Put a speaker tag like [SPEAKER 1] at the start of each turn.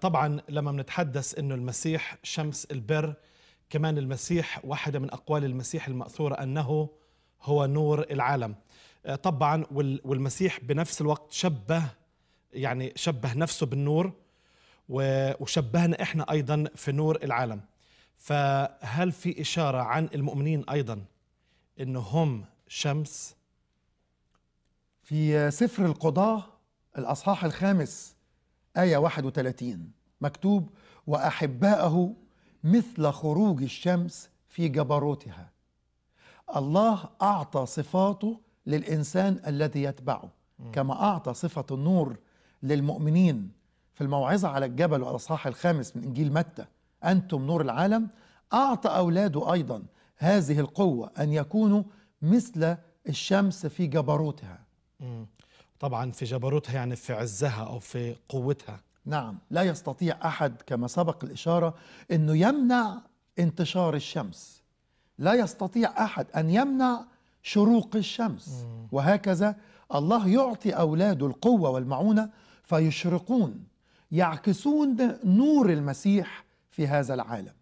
[SPEAKER 1] طبعا لما بنتحدث انه المسيح شمس البر كمان المسيح واحدة من أقوال المسيح المأثورة أنه هو نور العالم آه، طبعا والمسيح بنفس الوقت شبه يعني شبه نفسه بالنور وشبهنا إحنا أيضا في نور العالم فهل في إشارة عن المؤمنين أيضا أنه هم شمس في سفر القضاة الأصحاح الخامس
[SPEAKER 2] آية 31 مكتوب وأحباءه مثل خروج الشمس في جبروتها الله أعطى صفاته للإنسان الذي يتبعه كما أعطى صفة النور للمؤمنين في الموعظة على الجبل والأصحاح الخامس من إنجيل متى أنتم نور العالم أعطى أولاده أيضا هذه القوة أن يكونوا مثل الشمس في جبروتها
[SPEAKER 1] طبعا في جبروتها يعني في عزها أو في
[SPEAKER 2] قوتها نعم لا يستطيع أحد كما سبق الإشارة أنه يمنع انتشار الشمس لا يستطيع أحد أن يمنع شروق الشمس وهكذا الله يعطي أولاده القوة والمعونة فيشرقون يعكسون نور المسيح في هذا العالم